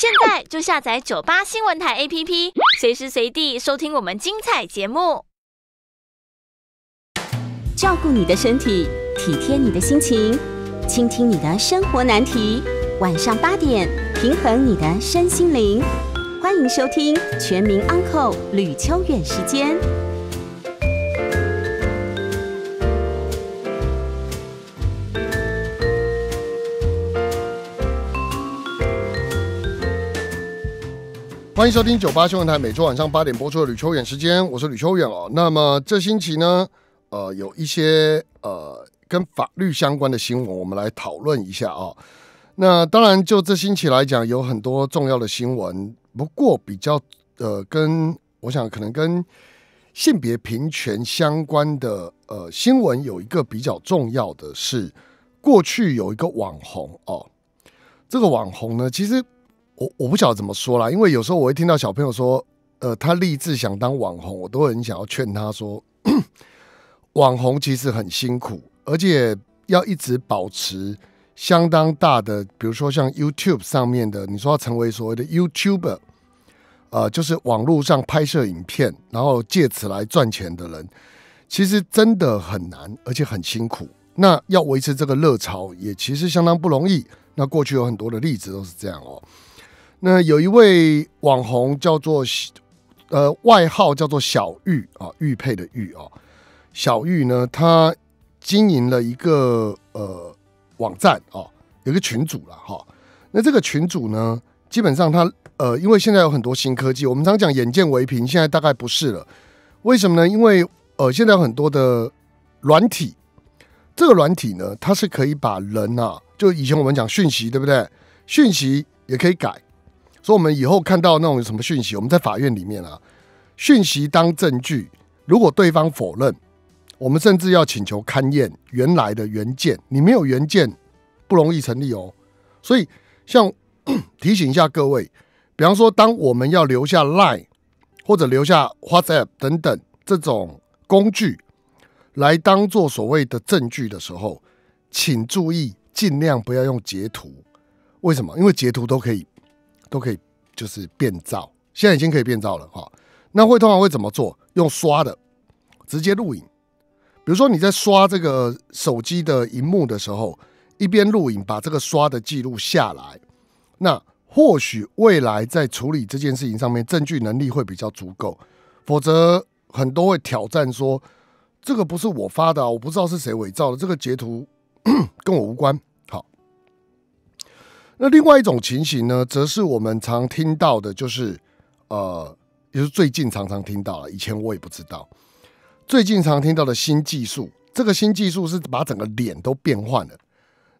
现在就下载九八新闻台 APP，随时随地收听我们精彩节目。照顾你的身体，体贴你的心情，倾听你的生活难题。晚上八点，平衡你的身心灵。欢迎收听《全民安扣吕秋远时间。欢迎收听《九八新闻台》每周晚上八点播出的吕秋远时间，我是吕秋远哦。那么这星期呢，呃，有一些呃跟法律相关的新闻，我们来讨论一下啊。那当然，就这星期来讲，有很多重要的新闻，不过比较呃跟我想可能跟性别平权相关的呃新闻有一个比较重要的是，过去有一个网红哦，这个网红呢，其实。我我不晓得怎么说啦，因为有时候我会听到小朋友说，呃，他立志想当网红，我都很想要劝他说，网红其实很辛苦，而且要一直保持相当大的，比如说像 YouTube 上面的，你说要成为所谓的 YouTuber，呃，就是网络上拍摄影片，然后借此来赚钱的人，其实真的很难，而且很辛苦。那要维持这个热潮，也其实相当不容易。那过去有很多的例子都是这样哦。那有一位网红叫做，呃，外号叫做小玉啊，玉佩的玉啊，小玉呢，他经营了一个呃网站啊，有一个群主了哈。那这个群主呢，基本上他呃，因为现在有很多新科技，我们常讲眼见为凭，现在大概不是了。为什么呢？因为呃，现在有很多的软体，这个软体呢，它是可以把人啊，就以前我们讲讯息对不对？讯息也可以改。所以，我们以后看到那种什么讯息，我们在法院里面啊，讯息当证据，如果对方否认，我们甚至要请求勘验原来的原件。你没有原件，不容易成立哦。所以，像 提醒一下各位，比方说，当我们要留下 Line 或者留下 WhatsApp 等等这种工具来当做所谓的证据的时候，请注意尽量不要用截图。为什么？因为截图都可以。都可以，就是变造，现在已经可以变造了哈。那会通常会怎么做？用刷的直接录影，比如说你在刷这个手机的荧幕的时候，一边录影，把这个刷的记录下来。那或许未来在处理这件事情上面，证据能力会比较足够。否则很多会挑战说，这个不是我发的，我不知道是谁伪造的，这个截图 跟我无关。那另外一种情形呢，则是我们常听到的，就是，呃，也是最近常常听到，以前我也不知道。最近常听到的新技术，这个新技术是把整个脸都变换了。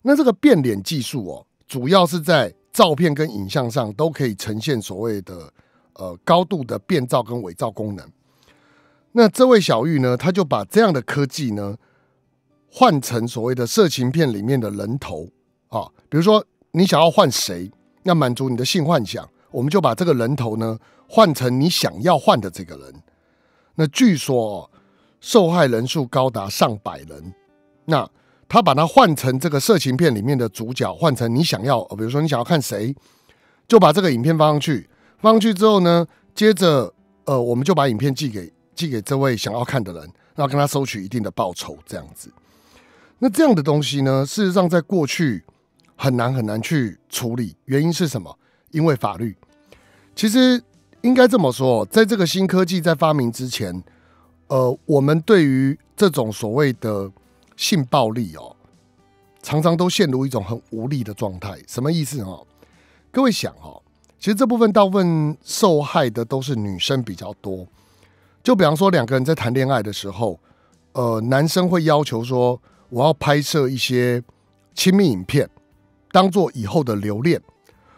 那这个变脸技术哦，主要是在照片跟影像上都可以呈现所谓的呃高度的变造跟伪造功能。那这位小玉呢，他就把这样的科技呢换成所谓的色情片里面的人头啊，比如说。你想要换谁？那满足你的性幻想，我们就把这个人头呢换成你想要换的这个人。那据说受害人数高达上百人。那他把它换成这个色情片里面的主角，换成你想要，比如说你想要看谁，就把这个影片放上去。放上去之后呢，接着呃，我们就把影片寄给寄给这位想要看的人，然后跟他收取一定的报酬，这样子。那这样的东西呢，事实上在过去。很难很难去处理，原因是什么？因为法律。其实应该这么说，在这个新科技在发明之前，呃，我们对于这种所谓的性暴力哦，常常都陷入一种很无力的状态。什么意思呢？各位想哦，其实这部分大部分受害的都是女生比较多。就比方说，两个人在谈恋爱的时候，呃，男生会要求说：“我要拍摄一些亲密影片。”当做以后的留恋，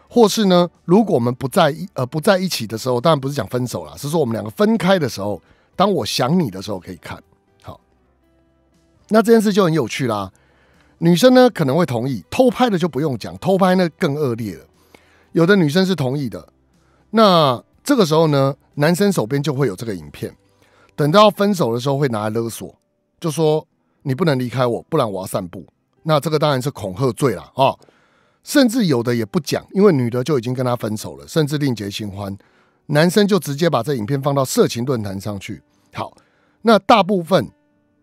或是呢，如果我们不在一呃不在一起的时候，当然不是讲分手啦，是说我们两个分开的时候，当我想你的时候可以看。好，那这件事就很有趣啦。女生呢可能会同意，偷拍的就不用讲，偷拍那更恶劣了。有的女生是同意的，那这个时候呢，男生手边就会有这个影片，等到分手的时候会拿来勒索，就说你不能离开我，不然我要散步。那这个当然是恐吓罪了啊。甚至有的也不讲，因为女的就已经跟他分手了，甚至另结新欢，男生就直接把这影片放到色情论坛上去。好，那大部分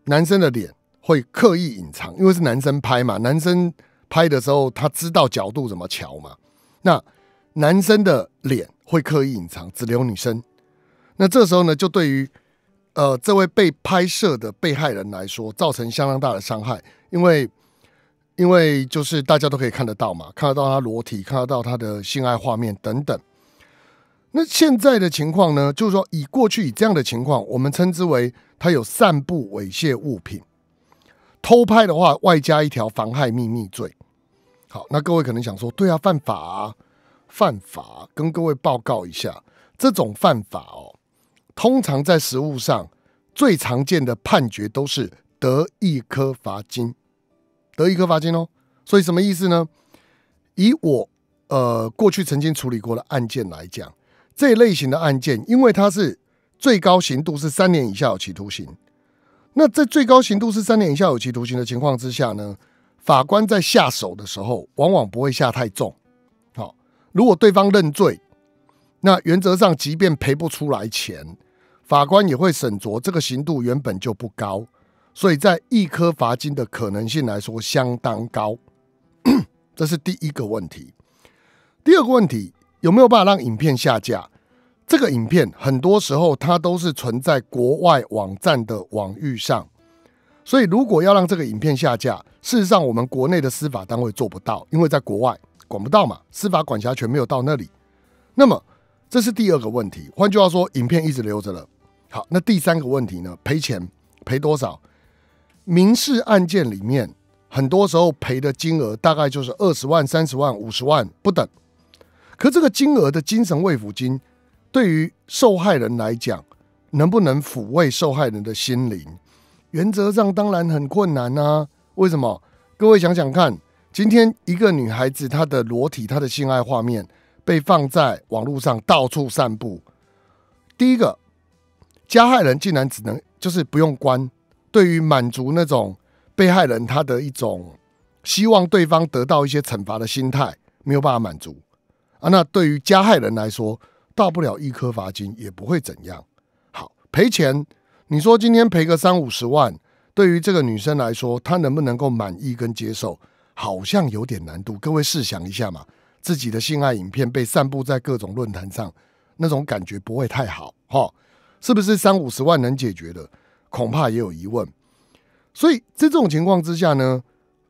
男生的脸会刻意隐藏，因为是男生拍嘛，男生拍的时候他知道角度怎么瞧嘛，那男生的脸会刻意隐藏，只留女生。那这时候呢，就对于呃这位被拍摄的被害人来说，造成相当大的伤害，因为。因为就是大家都可以看得到嘛，看得到他裸体，看得到他的性爱画面等等。那现在的情况呢，就是说以过去以这样的情况，我们称之为他有散布猥亵物品。偷拍的话，外加一条妨害秘密罪。好，那各位可能想说，对啊，犯法，啊，犯法。跟各位报告一下，这种犯法哦，通常在实务上最常见的判决都是得一颗罚金。得一颗罚金哦，所以什么意思呢？以我呃过去曾经处理过的案件来讲，这类型的案件，因为它是最高刑度是三年以下有期徒刑，那在最高刑度是三年以下有期徒刑的情况之下呢，法官在下手的时候，往往不会下太重。好，如果对方认罪，那原则上即便赔不出来钱，法官也会审酌这个刑度原本就不高。所以在一颗罚金的可能性来说相当高，这是第一个问题。第二个问题有没有办法让影片下架？这个影片很多时候它都是存在国外网站的网域上，所以如果要让这个影片下架，事实上我们国内的司法单位做不到，因为在国外管不到嘛，司法管辖权没有到那里。那么这是第二个问题。换句话说，影片一直留着了。好，那第三个问题呢？赔钱赔多少？民事案件里面，很多时候赔的金额大概就是二十万、三十万、五十万不等。可这个金额的精神慰抚金，对于受害人来讲，能不能抚慰受害人的心灵？原则上当然很困难啊。为什么？各位想想看，今天一个女孩子她的裸体、她的性爱画面被放在网络上到处散布，第一个加害人竟然只能就是不用关。对于满足那种被害人他的一种希望对方得到一些惩罚的心态没有办法满足啊，那对于加害人来说，大不了一颗罚金也不会怎样。好赔钱，你说今天赔个三五十万，对于这个女生来说，她能不能够满意跟接受，好像有点难度。各位试想一下嘛，自己的性爱影片被散布在各种论坛上，那种感觉不会太好哈，是不是三五十万能解决的？恐怕也有疑问，所以在这种情况之下呢，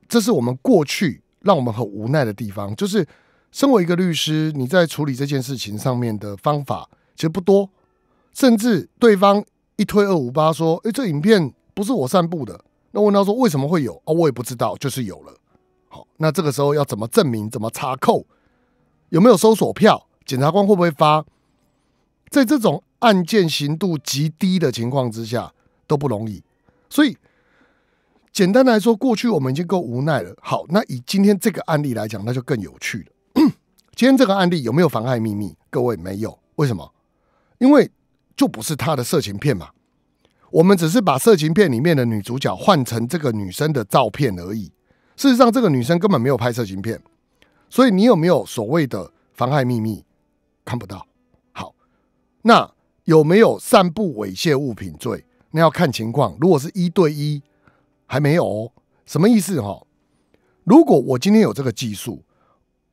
这是我们过去让我们很无奈的地方，就是身为一个律师，你在处理这件事情上面的方法其实不多，甚至对方一推二五八说：“哎，这影片不是我散布的。”那问他说：“为什么会有？”哦，我也不知道，就是有了。好，那这个时候要怎么证明？怎么查扣？有没有搜索票？检察官会不会发？在这种案件刑度极低的情况之下。都不容易，所以简单来说，过去我们已经够无奈了。好，那以今天这个案例来讲，那就更有趣了。今天这个案例有没有妨害秘密？各位没有，为什么？因为就不是他的色情片嘛，我们只是把色情片里面的女主角换成这个女生的照片而已。事实上，这个女生根本没有拍色情片，所以你有没有所谓的妨害秘密？看不到。好，那有没有散布猥亵物品罪？那要看情况，如果是一对一，还没有什么意思哈？如果我今天有这个技术，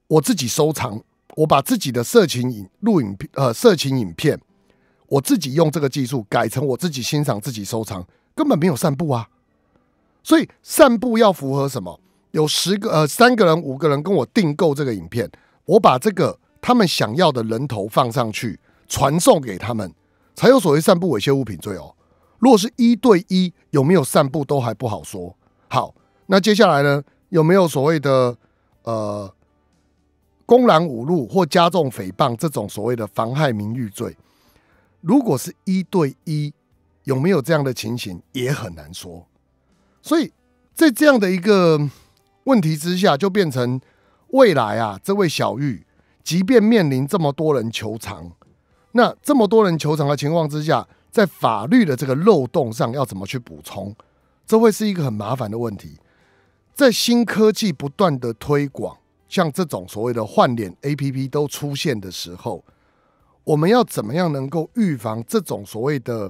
我自己收藏，我把自己的色情影录影片，呃，色情影片，我自己用这个技术改成我自己欣赏、自己收藏，根本没有散布啊。所以散布要符合什么？有十个呃，三个人、五个人跟我订购这个影片，我把这个他们想要的人头放上去，传送给他们，才有所谓散布猥亵物品罪哦。若是一对一，有没有散布都还不好说。好，那接下来呢？有没有所谓的呃公然侮辱或加重诽谤这种所谓的妨害名誉罪？如果是一对一，有没有这样的情形也很难说。所以在这样的一个问题之下，就变成未来啊，这位小玉即便面临这么多人求偿。那这么多人求偿的情况之下。在法律的这个漏洞上要怎么去补充，这会是一个很麻烦的问题。在新科技不断的推广，像这种所谓的换脸 APP 都出现的时候，我们要怎么样能够预防这种所谓的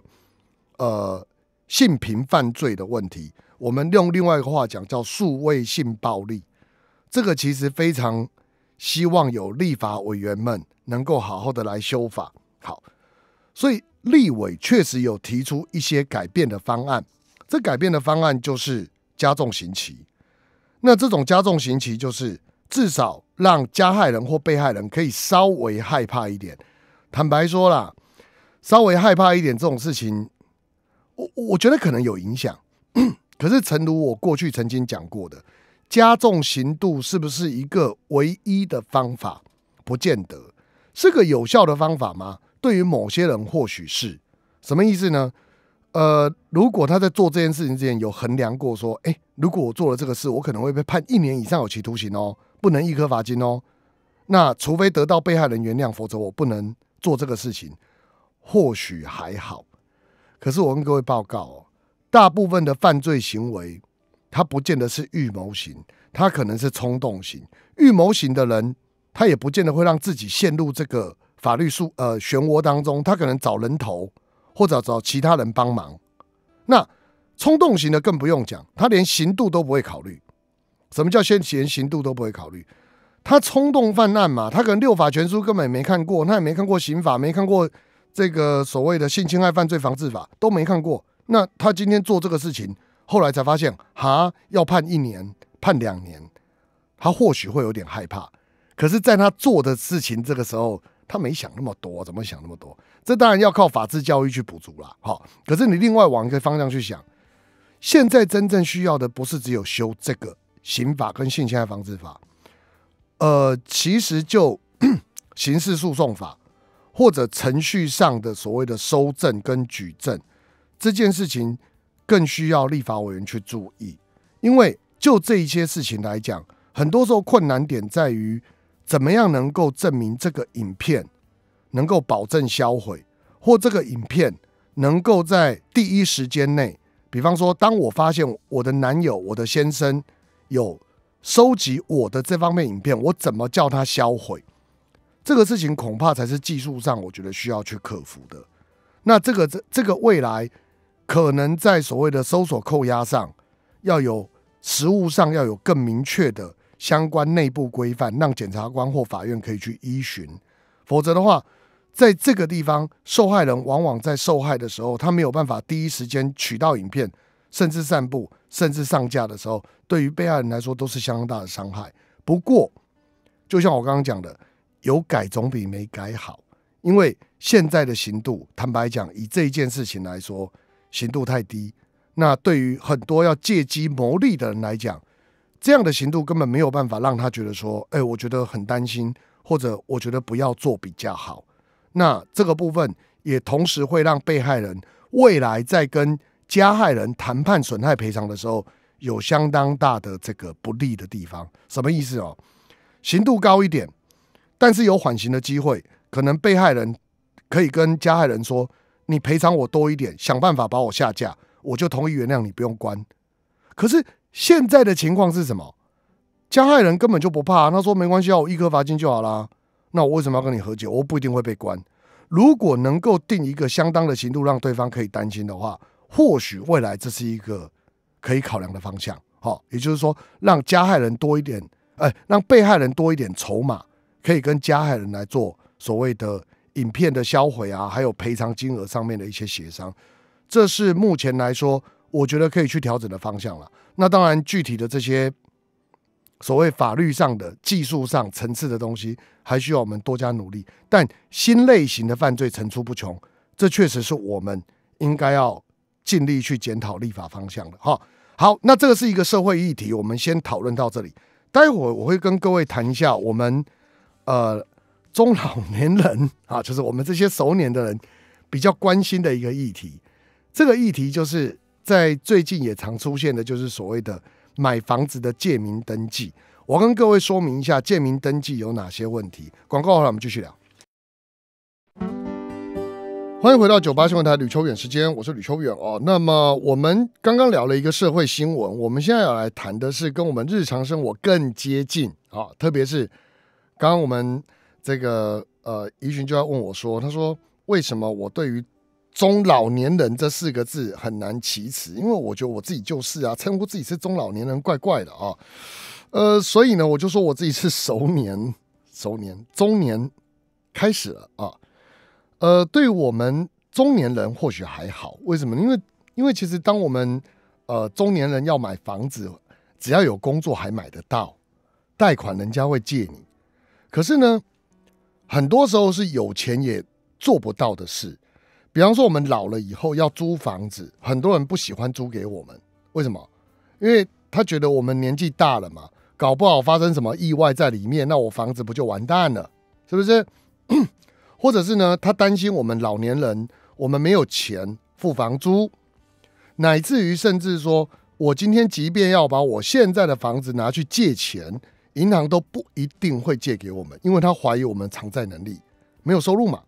呃性平犯罪的问题？我们用另外一个话讲，叫数位性暴力。这个其实非常希望有立法委员们能够好好的来修法。好。所以立委确实有提出一些改变的方案，这改变的方案就是加重刑期。那这种加重刑期就是至少让加害人或被害人可以稍微害怕一点。坦白说啦，稍微害怕一点这种事情，我我觉得可能有影响。可是诚如我过去曾经讲过的，加重刑度是不是一个唯一的方法？不见得是个有效的方法吗？对于某些人，或许是什么意思呢？呃，如果他在做这件事情之前有衡量过，说，哎，如果我做了这个事，我可能会被判一年以上有期徒刑哦，不能一颗罚金哦。那除非得到被害人原谅，否则我不能做这个事情。或许还好，可是我跟各位报告哦，大部分的犯罪行为，他不见得是预谋型，他可能是冲动型。预谋型的人，他也不见得会让自己陷入这个。法律书呃漩涡当中，他可能找人头或者找其他人帮忙。那冲动型的更不用讲，他连刑度都不会考虑。什么叫先刑度都不会考虑？他冲动犯案嘛，他可能六法全书根本没看过，他也没看过刑法，没看过这个所谓的性侵害犯罪防治法都没看过。那他今天做这个事情，后来才发现哈，要判一年、判两年，他或许会有点害怕。可是，在他做的事情这个时候。他没想那么多，怎么想那么多？这当然要靠法制教育去补足了。好，可是你另外往一个方向去想，现在真正需要的不是只有修这个刑法跟性侵害防治法，呃，其实就 刑事诉讼法或者程序上的所谓的收证跟举证这件事情，更需要立法委员去注意，因为就这一些事情来讲，很多时候困难点在于。怎么样能够证明这个影片能够保证销毁，或这个影片能够在第一时间内，比方说，当我发现我的男友、我的先生有收集我的这方面影片，我怎么叫他销毁？这个事情恐怕才是技术上我觉得需要去克服的。那这个这这个未来可能在所谓的搜索扣押上，要有实物上要有更明确的。相关内部规范，让检察官或法院可以去依循。否则的话，在这个地方，受害人往往在受害的时候，他没有办法第一时间取到影片，甚至散布，甚至上架的时候，对于被害人来说都是相当大的伤害。不过，就像我刚刚讲的，有改总比没改好。因为现在的刑度，坦白讲，以这一件事情来说，刑度太低。那对于很多要借机牟利的人来讲，这样的刑度根本没有办法让他觉得说，哎，我觉得很担心，或者我觉得不要做比较好。那这个部分也同时会让被害人未来在跟加害人谈判损害赔偿的时候，有相当大的这个不利的地方。什么意思哦？刑度高一点，但是有缓刑的机会，可能被害人可以跟加害人说，你赔偿我多一点，想办法把我下架，我就同意原谅你，不用关。可是。现在的情况是什么？加害人根本就不怕，他说没关系啊，我一颗罚金就好了。那我为什么要跟你和解？我不一定会被关。如果能够定一个相当的刑度，让对方可以担心的话，或许未来这是一个可以考量的方向。好，也就是说，让加害人多一点，哎，让被害人多一点筹码，可以跟加害人来做所谓的影片的销毁啊，还有赔偿金额上面的一些协商。这是目前来说，我觉得可以去调整的方向了。那当然，具体的这些所谓法律上的、技术上层次的东西，还需要我们多加努力。但新类型的犯罪层出不穷，这确实是我们应该要尽力去检讨立法方向的。哈，好，那这个是一个社会议题，我们先讨论到这里。待会我会跟各位谈一下我们呃中老年人啊，就是我们这些熟年的人比较关心的一个议题。这个议题就是。在最近也常出现的，就是所谓的买房子的借名登记。我跟各位说明一下，借名登记有哪些问题。广告后我们继续聊。欢迎回到九八新闻台吕秋远时间，我是吕秋远哦。那么我们刚刚聊了一个社会新闻，我们现在要来谈的是跟我们日常生活更接近啊，特别是刚刚我们这个呃，宜群就要问我说，他说为什么我对于。中老年人这四个字很难启齿，因为我觉得我自己就是啊，称呼自己是中老年人怪怪的啊，呃，所以呢，我就说我自己是熟年、熟年、中年开始了啊，呃，对我们中年人或许还好，为什么？因为因为其实当我们呃中年人要买房子，只要有工作还买得到贷款，人家会借你。可是呢，很多时候是有钱也做不到的事。比方说，我们老了以后要租房子，很多人不喜欢租给我们，为什么？因为他觉得我们年纪大了嘛，搞不好发生什么意外在里面，那我房子不就完蛋了？是不是？或者是呢？他担心我们老年人，我们没有钱付房租，乃至于甚至说我今天即便要把我现在的房子拿去借钱，银行都不一定会借给我们，因为他怀疑我们偿债能力没有收入嘛。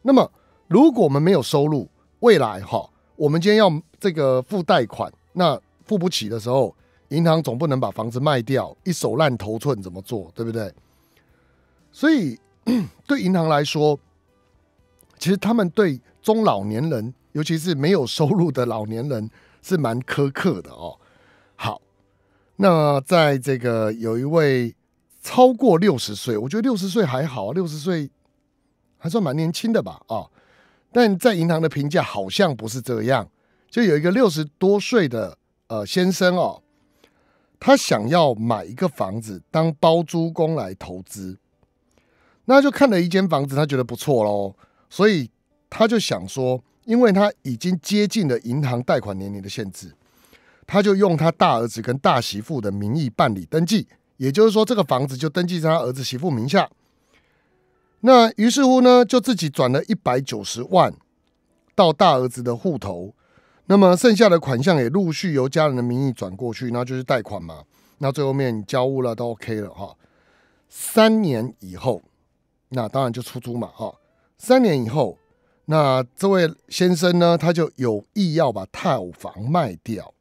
那么。如果我们没有收入，未来哈，我们今天要这个付贷款，那付不起的时候，银行总不能把房子卖掉，一手烂头寸怎么做，对不对？所以对银行来说，其实他们对中老年人，尤其是没有收入的老年人是蛮苛刻的哦。好，那在这个有一位超过六十岁，我觉得六十岁还好，六十岁还算蛮年轻的吧，啊。但在银行的评价好像不是这样，就有一个六十多岁的呃先生哦，他想要买一个房子当包租公来投资，那就看了一间房子，他觉得不错喽，所以他就想说，因为他已经接近了银行贷款年龄的限制，他就用他大儿子跟大媳妇的名义办理登记，也就是说，这个房子就登记在他儿子媳妇名下。那于是乎呢，就自己转了一百九十万到大儿子的户头，那么剩下的款项也陆续由家人的名义转过去，那就是贷款嘛。那最后面交屋了都 OK 了哈。三年以后，那当然就出租嘛哈。三年以后，那这位先生呢，他就有意要把套房卖掉。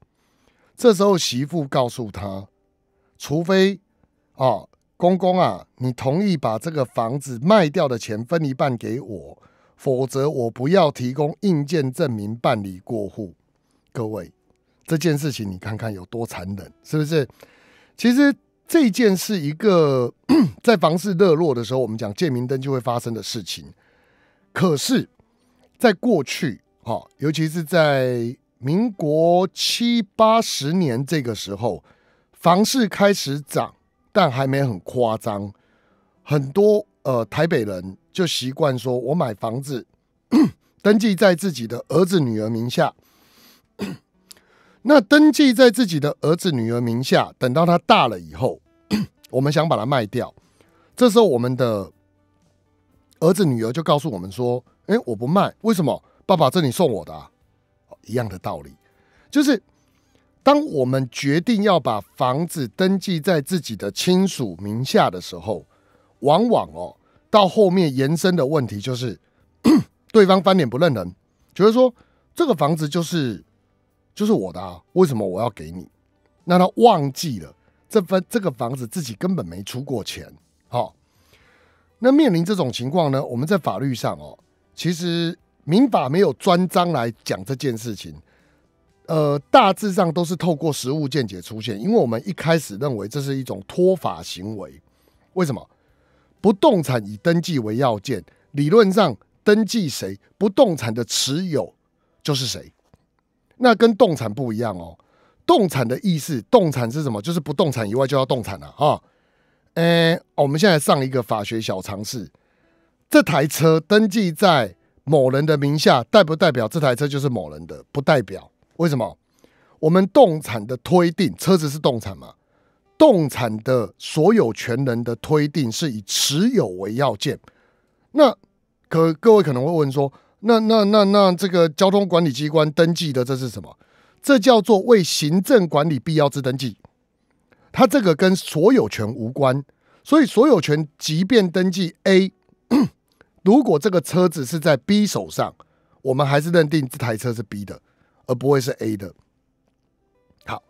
这时候媳妇告诉他，除非啊。公公啊，你同意把这个房子卖掉的钱分一半给我，否则我不要提供印鉴证明办理过户。各位，这件事情你看看有多残忍，是不是？其实这件是一个 在房市热络的时候，我们讲借名灯就会发生的事情。可是，在过去，哈，尤其是在民国七八十年这个时候，房市开始涨。但还没很夸张，很多呃台北人就习惯说，我买房子 登记在自己的儿子女儿名下。那登记在自己的儿子女儿名下，等到他大了以后，我们想把它卖掉，这时候我们的儿子女儿就告诉我们说：“哎，我不卖，为什么？爸爸这里送我的，啊。”一样的道理，就是。”当我们决定要把房子登记在自己的亲属名下的时候，往往哦，到后面延伸的问题就是，对方翻脸不认人，觉得说这个房子就是就是我的啊，为什么我要给你？那他忘记了这份这个房子自己根本没出过钱。好，那面临这种情况呢，我们在法律上哦，其实民法没有专章来讲这件事情。呃，大致上都是透过实物见解出现，因为我们一开始认为这是一种脱法行为。为什么？不动产以登记为要件，理论上登记谁，不动产的持有就是谁。那跟动产不一样哦。动产的意思，动产是什么？就是不动产以外就要动产了啊。呃，我们现在上一个法学小常识：这台车登记在某人的名下，代不代表这台车就是某人的？不代表。为什么我们动产的推定？车子是动产嘛？动产的所有权人的推定是以持有为要件。那可各位可能会问说，那那那那这个交通管理机关登记的这是什么？这叫做为行政管理必要之登记。它这个跟所有权无关。所以所有权即便登记 A，如果这个车子是在 B 手上，我们还是认定这台车是 B 的。而不会是 A 的。好，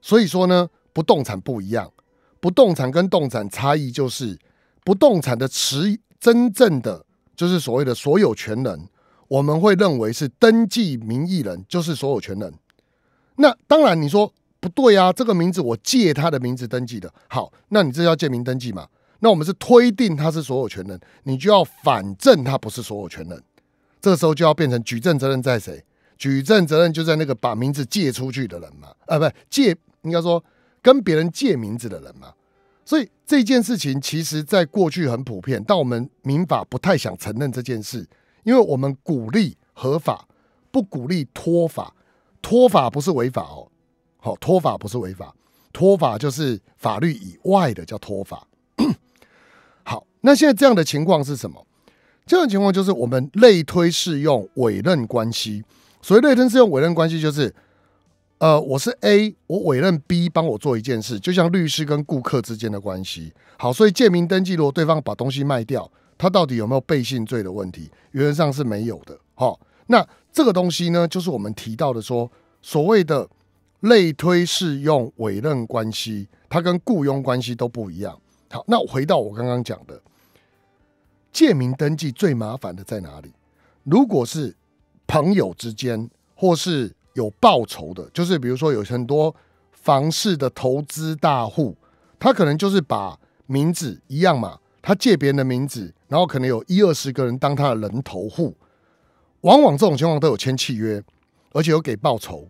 所以说呢，不动产不一样，不动产跟动产差异就是不动产的持真正的就是所谓的所有权人，我们会认为是登记名义人就是所有权人。那当然你说不对啊，这个名字我借他的名字登记的。好，那你这叫借名登记嘛？那我们是推定他是所有权人，你就要反证他不是所有权人。这个时候就要变成举证责任在谁？举证责任就在那个把名字借出去的人嘛，呃，不借，应该说跟别人借名字的人嘛。所以这件事情其实，在过去很普遍，但我们民法不太想承认这件事，因为我们鼓励合法，不鼓励脱法。脱法不是违法哦，好，脱法不是违法，脱法就是法律以外的叫脱法。好，那现在这样的情况是什么？这种情况就是我们类推适用委任关系。所以，类推是用委任关系，就是，呃，我是 A，我委任 B 帮我做一件事，就像律师跟顾客之间的关系。好，所以借名登记，如果对方把东西卖掉，他到底有没有背信罪的问题？原则上是没有的。好，那这个东西呢，就是我们提到的说，所谓的类推适用委任关系，它跟雇佣关系都不一样。好，那回到我刚刚讲的，借名登记最麻烦的在哪里？如果是朋友之间，或是有报酬的，就是比如说有很多房市的投资大户，他可能就是把名字一样嘛，他借别人的名字，然后可能有一二十个人当他的人头户，往往这种情况都有签契约，而且有给报酬，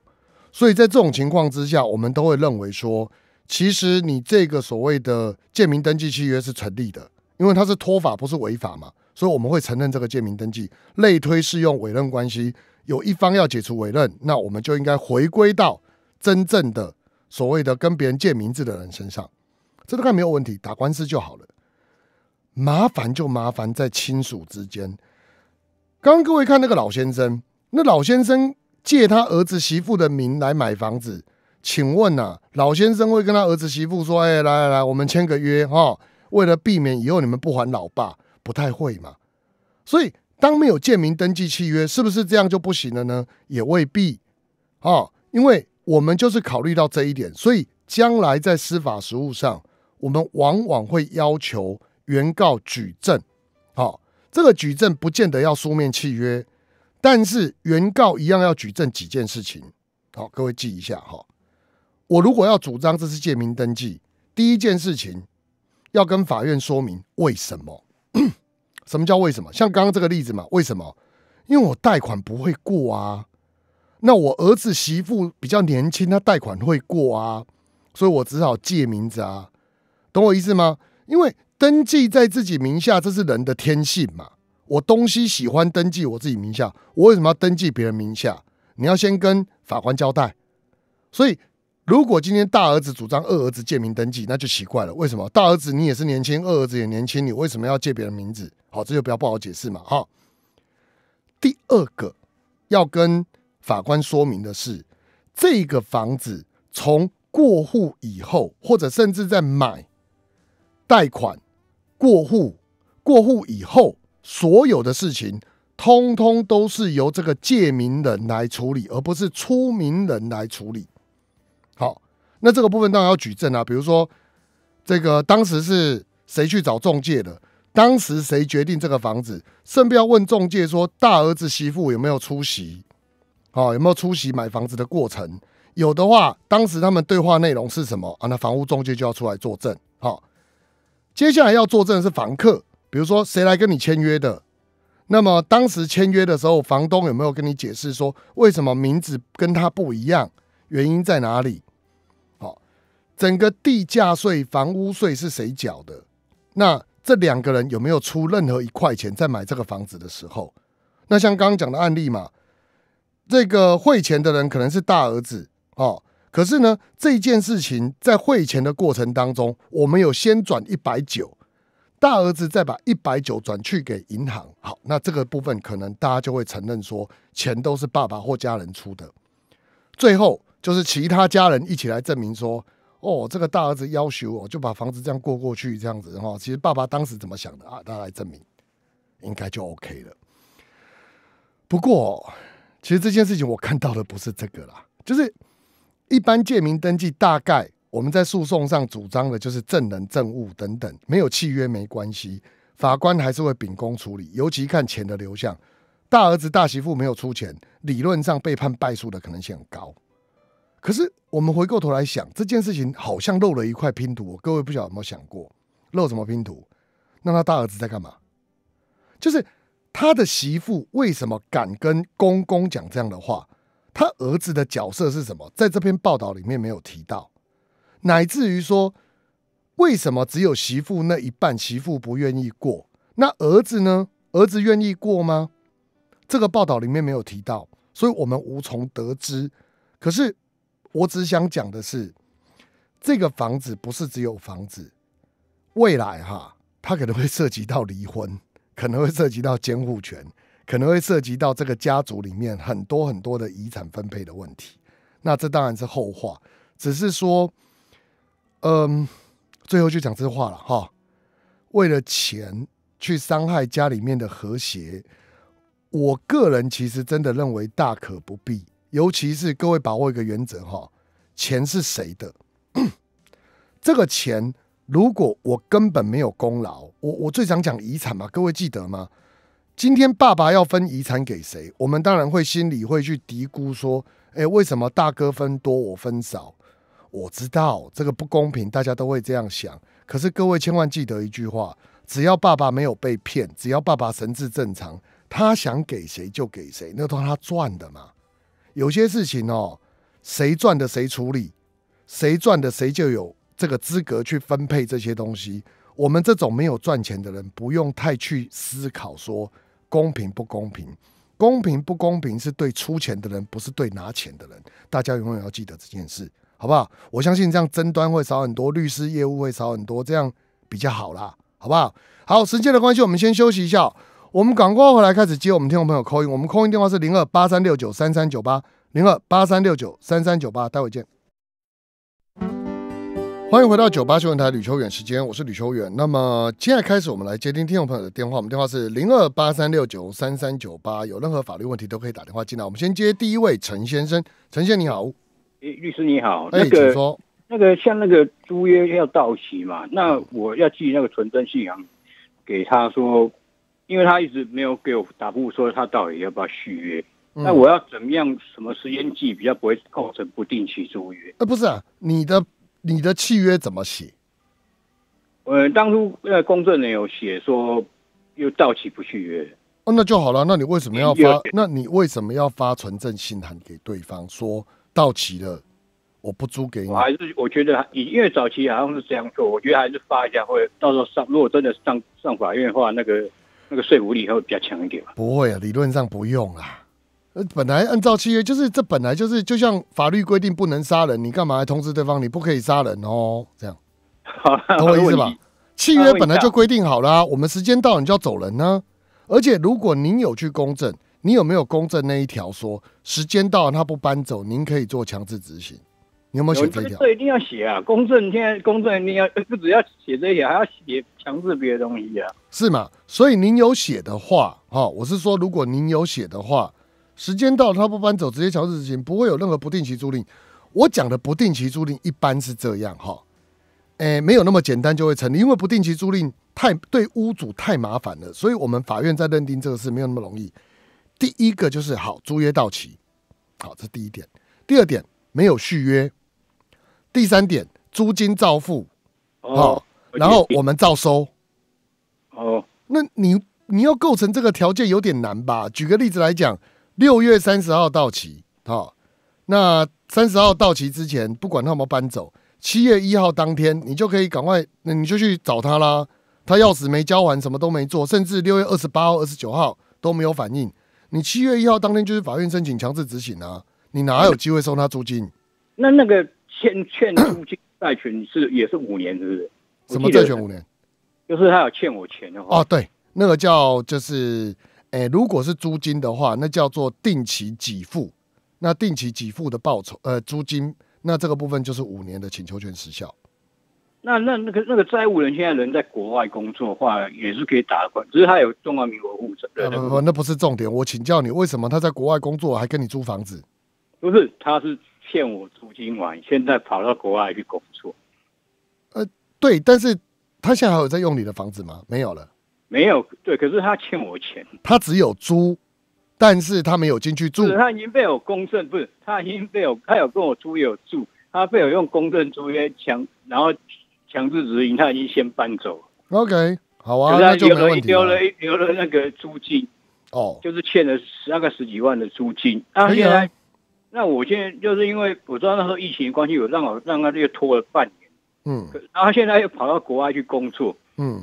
所以在这种情况之下，我们都会认为说，其实你这个所谓的建名登记契约是成立的，因为它是托法，不是违法嘛。所以我们会承认这个借名登记，类推适用委任关系。有一方要解除委任，那我们就应该回归到真正的所谓的跟别人借名字的人身上，这大概没有问题，打官司就好了。麻烦就麻烦在亲属之间。刚刚各位看那个老先生，那老先生借他儿子媳妇的名来买房子，请问呐，老先生会跟他儿子媳妇说：“哎，来来来，我们签个约哈，为了避免以后你们不还老爸。”不太会嘛，所以当没有建名登记契约，是不是这样就不行了呢？也未必，啊，因为我们就是考虑到这一点，所以将来在司法实务上，我们往往会要求原告举证，好，这个举证不见得要书面契约，但是原告一样要举证几件事情，好，各位记一下哈。我如果要主张这是建名登记，第一件事情要跟法院说明为什么。什么叫为什么？像刚刚这个例子嘛，为什么？因为我贷款不会过啊，那我儿子媳妇比较年轻，他贷款会过啊，所以我只好借名字啊，懂我意思吗？因为登记在自己名下，这是人的天性嘛。我东西喜欢登记我自己名下，我为什么要登记别人名下？你要先跟法官交代，所以。如果今天大儿子主张二儿子借名登记，那就奇怪了。为什么大儿子你也是年轻，二儿子也年轻，你为什么要借别人名字？好，这就比较不好解释嘛。哈，第二个要跟法官说明的是，这个房子从过户以后，或者甚至在买贷款、过户、过户以后，所有的事情通通都是由这个借名人来处理，而不是出名人来处理。那这个部分当然要举证啊，比如说这个当时是谁去找中介的？当时谁决定这个房子？甚至要问中介说，大儿子媳妇有没有出席？啊，有没有出席买房子的过程？有的话，当时他们对话内容是什么？啊，那房屋中介就要出来作证。好，接下来要作证是房客，比如说谁来跟你签约的？那么当时签约的时候，房东有没有跟你解释说为什么名字跟他不一样？原因在哪里？整个地价税、房屋税是谁缴的？那这两个人有没有出任何一块钱在买这个房子的时候？那像刚刚讲的案例嘛，这个汇钱的人可能是大儿子哦。可是呢，这件事情在汇钱的过程当中，我们有先转一百九，大儿子再把一百九转去给银行。好，那这个部分可能大家就会承认说，钱都是爸爸或家人出的。最后就是其他家人一起来证明说。哦，这个大儿子要求哦，就把房子这样过过去这样子哈。其实爸爸当时怎么想的啊？大家来证明，应该就 OK 了。不过，其实这件事情我看到的不是这个啦，就是一般借名登记，大概我们在诉讼上主张的就是证人、证物等等，没有契约没关系，法官还是会秉公处理。尤其看钱的流向，大儿子、大媳妇没有出钱，理论上被判败诉的可能性很高。可是我们回过头来想这件事情，好像漏了一块拼图。各位不晓得有没有想过漏什么拼图？那他大儿子在干嘛？就是他的媳妇为什么敢跟公公讲这样的话？他儿子的角色是什么？在这篇报道里面没有提到，乃至于说为什么只有媳妇那一半媳妇不愿意过，那儿子呢？儿子愿意过吗？这个报道里面没有提到，所以我们无从得知。可是。我只想讲的是，这个房子不是只有房子，未来哈，它可能会涉及到离婚，可能会涉及到监护权，可能会涉及到这个家族里面很多很多的遗产分配的问题。那这当然是后话，只是说，嗯，最后就讲这话了哈。为了钱去伤害家里面的和谐，我个人其实真的认为大可不必。尤其是各位把握一个原则哈，钱是谁的？这个钱如果我根本没有功劳，我我最常讲遗产嘛，各位记得吗？今天爸爸要分遗产给谁？我们当然会心里会去嘀咕说：“哎，为什么大哥分多，我分少？”我知道这个不公平，大家都会这样想。可是各位千万记得一句话：只要爸爸没有被骗，只要爸爸神志正常，他想给谁就给谁，那都是他赚的嘛。有些事情哦，谁赚的谁处理，谁赚的谁就有这个资格去分配这些东西。我们这种没有赚钱的人，不用太去思考说公平不公平，公平不公平是对出钱的人，不是对拿钱的人。大家永远要记得这件事，好不好？我相信这样争端会少很多，律师业务会少很多，这样比较好啦，好不好？好，时间的关系，我们先休息一下。我们赶回来开始接我们听众朋友扣音，我们扣音电话是零二八三六九三三九八零二八三六九三三九八，待会见。欢迎回到九八新闻台吕秋远时间，我是吕秋远。那么现在开始，我们来接听听众朋友的电话，我们电话是零二八三六九三三九八。有任何法律问题都可以打电话进来。我们先接第一位陈先生，陈先生你好，哎，律师你好，哎，请说，那个像那个租约要到期嘛，那我要寄那个存真信函给他说。因为他一直没有给我答复，说他到底要不要续约？那我要怎么样？什么时间期比较不会构成不定期租约？呃，不是，啊，你的你的契约怎么写？呃，当初呃公证人有写说，又到期不续约。哦，那就好了。那你为什么要发？那你为什么要发纯正信函给对方说到期了，我不租给你？还是我觉得你因为早期好像是这样做，我觉得还是发一下，或者到时候上如果真的上上法院的话，那个。那个说服力会比较强一点吧？不会啊，理论上不用啊。本来按照契约，就是这本来就是就像法律规定不能杀人，你干嘛通知对方你不可以杀人哦？这样，懂我意思吧？契约本来就规定好了，我们时间到你就要走人呢。而且如果您有去公证，你有没有公证那一条说时间到他不搬走，您可以做强制执行。你有没有写？这一定要写啊！公证天，在公证一定要 不只要写这些，还要写强制别的东西啊？是吗？所以您有写的话，哈，我是说，如果您有写的话，时间到他不搬走，直接强制执行，不会有任何不定期租赁。我讲的不定期租赁一般是这样哈，哎，没有那么简单就会成立，因为不定期租赁太对屋主太麻烦了，所以我们法院在认定这个事没有那么容易。第一个就是好租约到期，好这第一点，第二点没有续约。第三点，租金照付，哦，然后我们照收，哦，那你你要构成这个条件有点难吧？举个例子来讲，六月三十号到期，哈，那三十号到期之前，不管他有没有搬走，七月一号当天，你就可以赶快，那你就去找他啦。他钥匙没交完，什么都没做，甚至六月二十八号、二十九号都没有反应，你七月一号当天就是法院申请强制执行啊，你哪有机会收他租金？那那个。欠欠租金债权是也是五年是不是？什么债权五年？就是他有欠我钱的话哦，对，那个叫就是，哎，如果是租金的话，那叫做定期给付，那定期给付的报酬呃，租金，那这个部分就是五年的请求权时效。那那那个那个债务人现在人在国外工作的话，也是可以打款，只是他有中华民国护照。不不不，那不是重点。我请教你，为什么他在国外工作还跟你租房子？不是，他是。欠我租金完，现在跑到国外去工作。呃，对，但是他现在还有在用你的房子吗？没有了，没有。对，可是他欠我钱。他只有租，但是他没有进去住。他已经被我公证，不是？他已经被我，他有跟我租，有住。他被我用公证租约强，然后强制执行，他已经先搬走。了。OK，好啊。可是留了一，留了一，留了那个租金。哦，就是欠了十二个十几万的租金。那现在。那我现在就是因为我知道那时候疫情关系，我让我让他又拖了半年。嗯，然后现在又跑到国外去工作。嗯，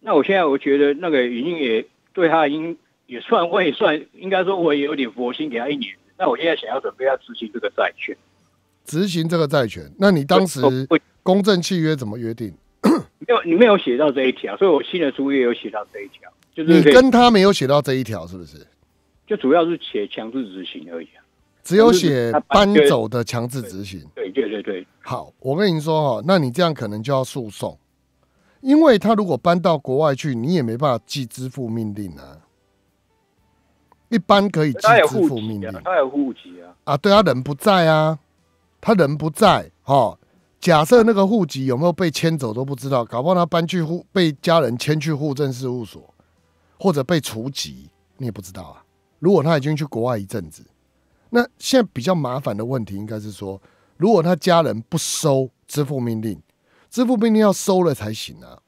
那我现在我觉得那个已经也对他已经也算我也算应该说我也有点佛心给他一年。那我现在想要准备要执行这个债权，执行这个债权，那你当时公证契约怎么约定？没有，你没有写到这一条，所以我新的书也有写到这一条。就是你跟他没有写到这一条，是不是？就主要是写强制执行而已。只有写搬走的强制执行，对对对对，好，我跟你说哈，那你这样可能就要诉讼，因为他如果搬到国外去，你也没办法寄支付命令啊。一般可以寄支付命令，他有户籍啊，啊，对，他人不在啊，他人不在哈，假设那个户籍有没有被迁走都不知道，搞不好他搬去户被家人迁去户政事务所，或者被除籍，你也不知道啊。如果他已经去国外一阵子。那现在比较麻烦的问题应该是说，如果他家人不收支付命令，支付命令要收了才行啊。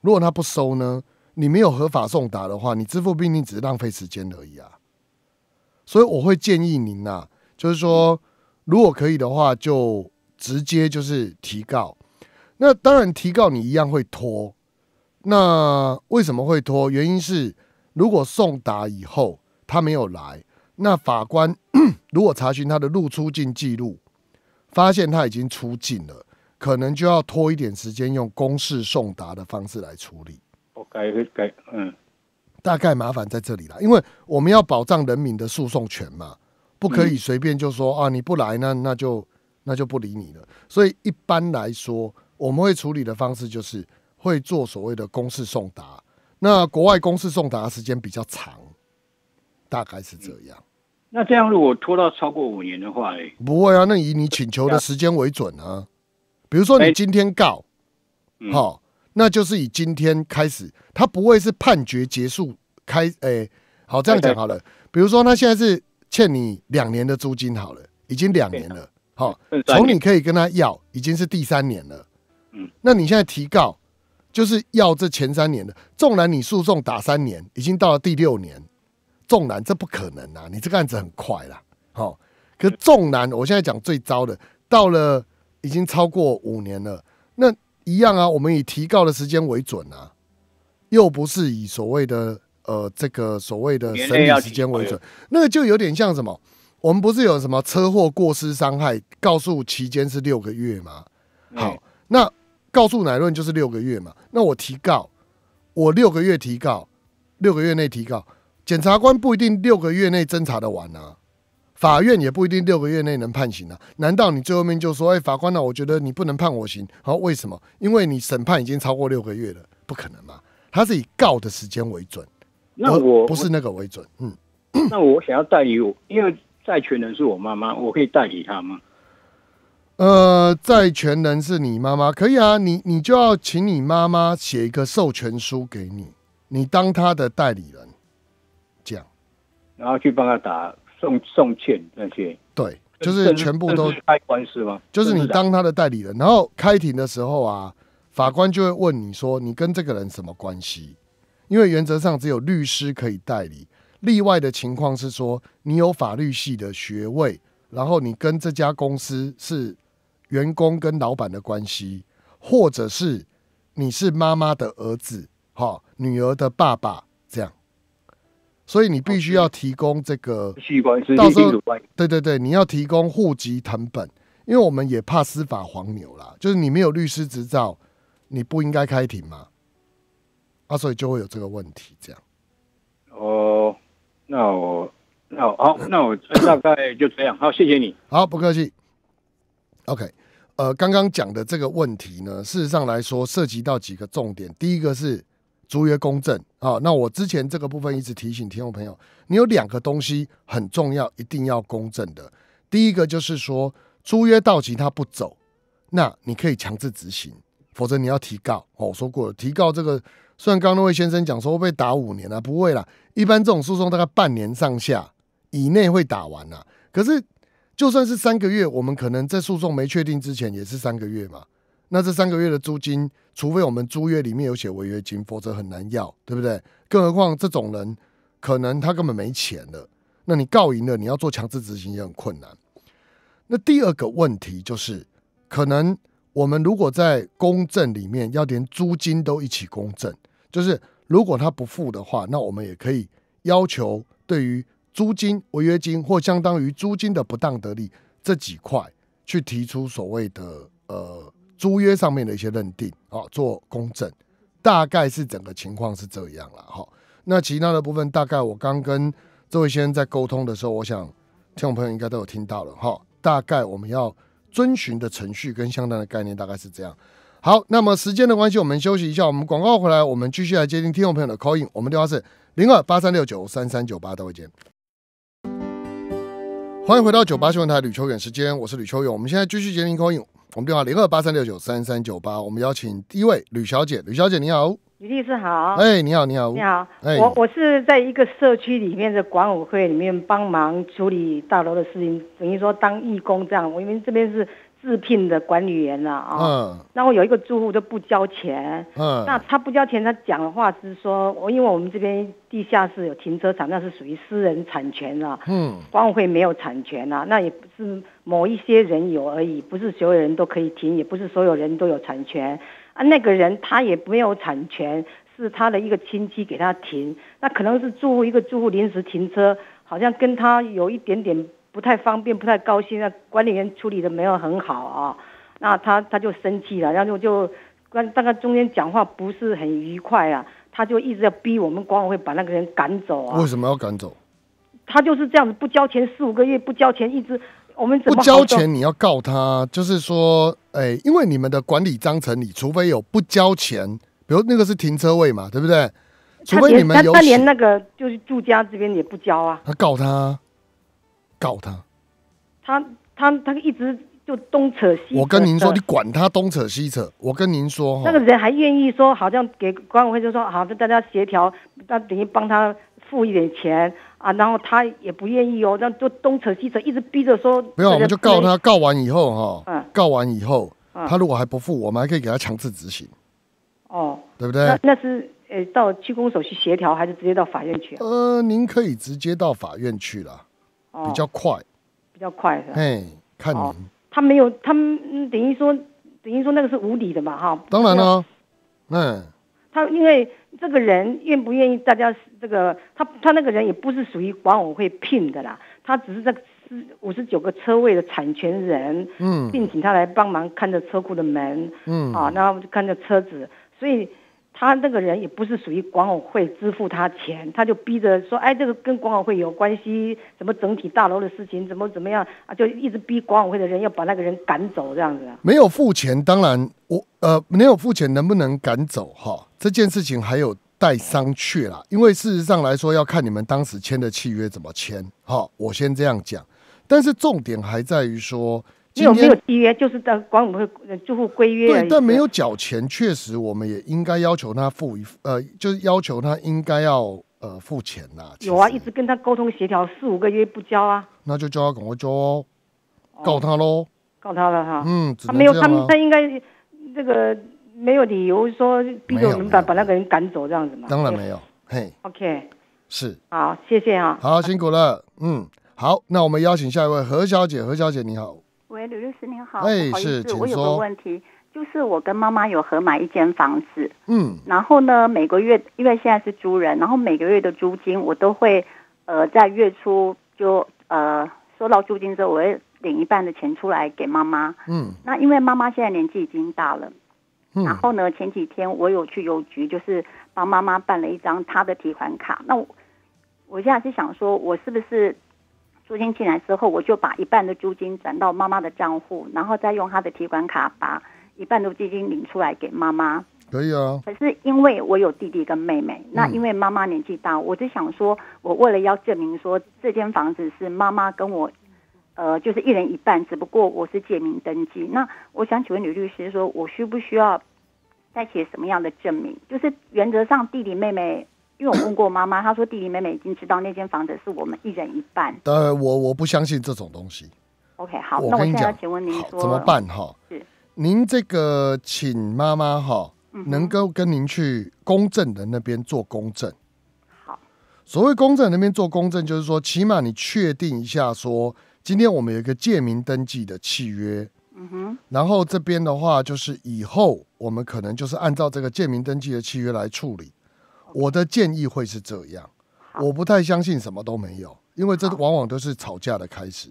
如果他不收呢，你没有合法送达的话，你支付命令只是浪费时间而已啊。所以我会建议您呐，就是说，如果可以的话，就直接就是提告。那当然提告你一样会拖。那为什么会拖？原因是如果送达以后他没有来。那法官 如果查询他的入出境记录，发现他已经出境了，可能就要拖一点时间，用公事送达的方式来处理。我该会嗯，大概麻烦在这里了，因为我们要保障人民的诉讼权嘛，不可以随便就说啊你不来那那就那就不理你了。所以一般来说，我们会处理的方式就是会做所谓的公事送达。那国外公事送达时间比较长，大概是这样。那这样如果拖到超过五年的话，不会啊。那以你请求的时间为准啊。比如说你今天告，好，那就是以今天开始，他不会是判决结束开。哎，好，这样讲好了。比如说他现在是欠你两年的租金，好了，已经两年了。好，从你可以跟他要，已经是第三年了。嗯，那你现在提告，就是要这前三年的。纵然你诉讼打三年，已经到了第六年。重男这不可能啊！你这个案子很快啦。好，可重男，我现在讲最糟的，到了已经超过五年了，那一样啊，我们以提告的时间为准啊，又不是以所谓的呃这个所谓的审理时间为准，那个就有点像什么？我们不是有什么车祸过失伤害告诉期间是六个月吗？好，那告诉乃论就是六个月嘛，那我提告，我六个月提告，六个月内提告。检察官不一定六个月内侦查的完啊，法院也不一定六个月内能判刑啊。难道你最后面就说，哎，法官，那我觉得你不能判我刑，好、为什么？因为你审判已经超过六个月了，不可能嘛。他是以告的时间为准，那我不是那个为准。嗯，那我想要代理，我，因为债权人是我妈妈，我可以代理他吗？呃，债权人是你妈妈，可以啊，你你就要请你妈妈写一个授权书给你，你当他的代理人。然后去帮他打送送钱那些，对，就是全部都开官司吗？就是你当他的代理人，然后开庭的时候啊，法官就会问你说你跟这个人什么关系？因为原则上只有律师可以代理，例外的情况是说你有法律系的学位，然后你跟这家公司是员工跟老板的关系，或者是你是妈妈的儿子，好，女儿的爸爸这样。所以你必须要提供这个，到时候对对对，你要提供户籍成本，因为我们也怕司法黄牛啦，就是你没有律师执照，你不应该开庭嘛，啊，所以就会有这个问题这样。哦，那我那我好，那我大概就这样，好，谢谢你，好，不客气。OK，呃，刚刚讲的这个问题呢，事实上来说涉及到几个重点，第一个是。租约公证啊，那我之前这个部分一直提醒听众朋友，你有两个东西很重要，一定要公证的。第一个就是说，租约到期他不走，那你可以强制执行，否则你要提告。哦，我说过了，提告这个，虽然刚刚那位先生讲说会打五年啊，不会啦，一般这种诉讼大概半年上下以内会打完啊。可是就算是三个月，我们可能在诉讼没确定之前也是三个月嘛。那这三个月的租金，除非我们租约里面有写违约金，否则很难要，对不对？更何况这种人可能他根本没钱了。那你告赢了，你要做强制执行也很困难。那第二个问题就是，可能我们如果在公证里面要连租金都一起公证，就是如果他不付的话，那我们也可以要求对于租金、违约金或相当于租金的不当得利这几块去提出所谓的呃。租约上面的一些认定啊，做公证，大概是整个情况是这样了哈。那其他的部分，大概我刚跟这位先生在沟通的时候，我想听众朋友应该都有听到了哈。大概我们要遵循的程序跟相当的概念，大概是这样。好，那么时间的关系，我们休息一下。我们广告回来，我们继续来接听听众朋友的 call in。我们电话是零二八三六九三三九八，待会接。欢迎回到九八新闻台，吕秋远，时间我是吕秋远，我们现在继续接听 call in。我们电话零二八三六九三三九八，我们邀请第一位吕小姐，吕小姐你好，吕律师好，哎，你好，你好，你好，哎，我我是在一个社区里面的管委会里面帮忙处理大楼的事情，等于说当义工这样，我因为这边是自聘的管理员了啊，嗯，那我有一个住户就不交钱，嗯，那他不交钱，他讲的话是说，我因为我们这边地下室有停车场，那是属于私人产权了，嗯，管委会没有产权了，那也不是。某一些人有而已，不是所有人都可以停，也不是所有人都有产权。啊，那个人他也没有产权，是他的一个亲戚给他停。那可能是住户一个住户临时停车，好像跟他有一点点不太方便、不太高兴。那管理员处理的没有很好啊，那他他就生气了，然后就就，关大概中间讲话不是很愉快啊，他就一直在逼我们管委会把那个人赶走啊。为什么要赶走？他就是这样子，不交钱四五个月不交钱一直。我不交钱，你要告他，就是说，哎，因为你们的管理章程里，除非有不交钱，比如那个是停车位嘛，对不对？除非你们有。他连那个就是住家这边也不交啊。他告他，告他，他他他一直就东扯西。我跟您说，你管他东扯西扯，我跟您说，那个人还愿意说，好像给管委会就说好，跟大家协调，他等于帮他付一点钱。啊，然后他也不愿意哦，那都东扯西扯，一直逼着说。不要，我们就告他，告完以后哈，嗯，告完以后，他如果还不付，我们还可以给他强制执行。哦，对不对？那那是，呃，到区公所去协调，还是直接到法院去？呃，您可以直接到法院去了，比较快，比较快。哎，看您。他没有，他们等于说，等于说那个是无理的嘛，哈。当然了，嗯，他因为。这个人愿不愿意？大家这个他他那个人也不是属于管委会聘的啦，他只是这四五十九个车位的产权人，嗯，并请他来帮忙看着车库的门，嗯啊，然后就看着车子，所以。他那个人也不是属于管委会支付他钱，他就逼着说，哎，这个跟管委会有关系，怎么整体大楼的事情，怎么怎么样啊，就一直逼管委会的人要把那个人赶走，这样子。没有付钱，当然我呃没有付钱，能不能赶走哈？这件事情还有待商榷啦，因为事实上来说，要看你们当时签的契约怎么签哈。我先这样讲，但是重点还在于说。没有没有契约，就是的管委会住户规约。对，但没有缴钱，确实我们也应该要求他付一呃，就是要求他应该要呃付钱呐。有啊，一直跟他沟通协调，四五个月不交啊。那就叫他赶我交，告他喽，告他了哈。嗯，他没有，他他应该这个没有理由说逼着我们把把那个人赶走这样子嘛？当然没有。嘿，OK，是好，谢谢啊，好辛苦了，嗯，好，那我们邀请下一位何小姐，何小姐你好。喂，刘律师您好，不好意思，我有个问题，就是我跟妈妈有合买一间房子，嗯，然后呢，每个月因为现在是租人，然后每个月的租金我都会，呃，在月初就呃收到租金之后，我会领一半的钱出来给妈妈，嗯，那因为妈妈现在年纪已经大了，嗯，然后呢，前几天我有去邮局，就是帮妈妈办了一张她的提款卡，那我我现在是想说，我是不是？租金进来之后，我就把一半的租金转到妈妈的账户，然后再用她的提款卡把一半的基金领出来给妈妈。可以啊。可是因为我有弟弟跟妹妹，那因为妈妈年纪大，我就想说，我为了要证明说这间房子是妈妈跟我，呃，就是一人一半，只不过我是借名登记。那我想请问女律师，说我需不需要再写什么样的证明？就是原则上弟弟妹妹。因为我问过妈妈，她说弟弟妹妹已经知道那间房子是我们一人一半。呃，我我不相信这种东西。OK，好，我跟你要请问您怎么办？哈，是您这个请妈妈哈，能够跟您去公证的那边做公证。好，所谓公证那边做公证，就是说起码你确定一下，说今天我们有一个借名登记的契约。嗯哼，然后这边的话，就是以后我们可能就是按照这个借名登记的契约来处理。我的建议会是这样，我不太相信什么都没有，因为这往往都是吵架的开始。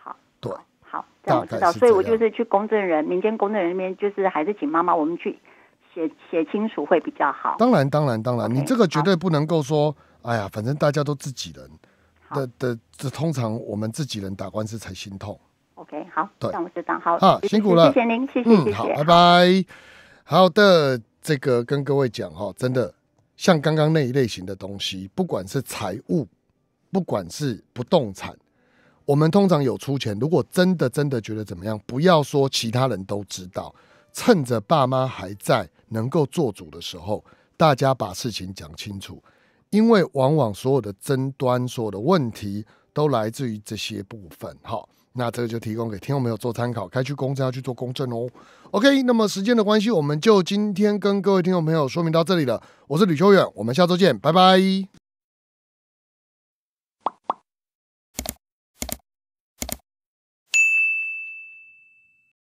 好，对，好，知道，所以，我就是去公证人，民间公证人那边，就是还是请妈妈，我们去写写清楚会比较好。当然，当然，当然，你这个绝对不能够说，哎呀，反正大家都自己人，的的，这通常我们自己人打官司才心痛。OK，好，对，我知道，好，辛苦了，谢谢您，谢谢，谢谢，拜拜。好的，这个跟各位讲哈，真的。像刚刚那一类型的东西，不管是财务，不管是不动产，我们通常有出钱。如果真的真的觉得怎么样，不要说其他人都知道，趁着爸妈还在能够做主的时候，大家把事情讲清楚，因为往往所有的争端、所有的问题都来自于这些部分，哈。那这个就提供给听众朋友做参考，该去公证要去做公证哦。OK，那么时间的关系，我们就今天跟各位听众朋友说明到这里了。我是吕秋远，我们下周见，拜拜。